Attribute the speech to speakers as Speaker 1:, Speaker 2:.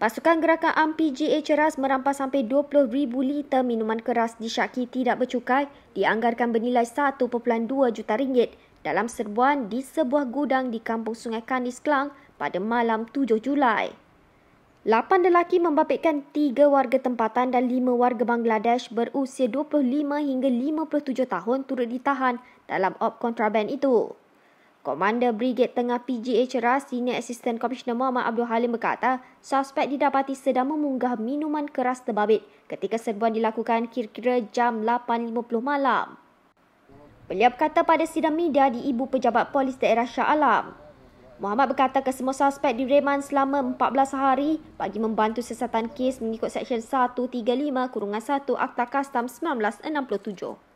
Speaker 1: Pasukan gerakan AMPI GA Ceras merampas sampai 20,000 liter minuman keras disyaki tidak bercukai dianggarkan bernilai 1.2 juta ringgit dalam serbuan di sebuah gudang di Kampung Sungai Kandis Kelang pada malam 7 Julai. Lapan lelaki membabitkan tiga warga tempatan dan lima warga Bangladesh berusia 25 hingga 57 tahun turut ditahan dalam op kontraband itu. Komander Brigade Tengah PGA Cerah, Senior Assistant Commissioner Muhammad Abdul Halim berkata, suspek didapati sedang memunggah minuman keras terbabit ketika serbuan dilakukan kira-kira jam 8.50 malam. Beliau berkata pada sidang media di Ibu Pejabat Polis Daerah Shah Alam. Muhammad berkata kesemua suspek direman selama 14 hari bagi membantu sesatan kes mengikut Seksyen 135-1 Akta Kastam 1967.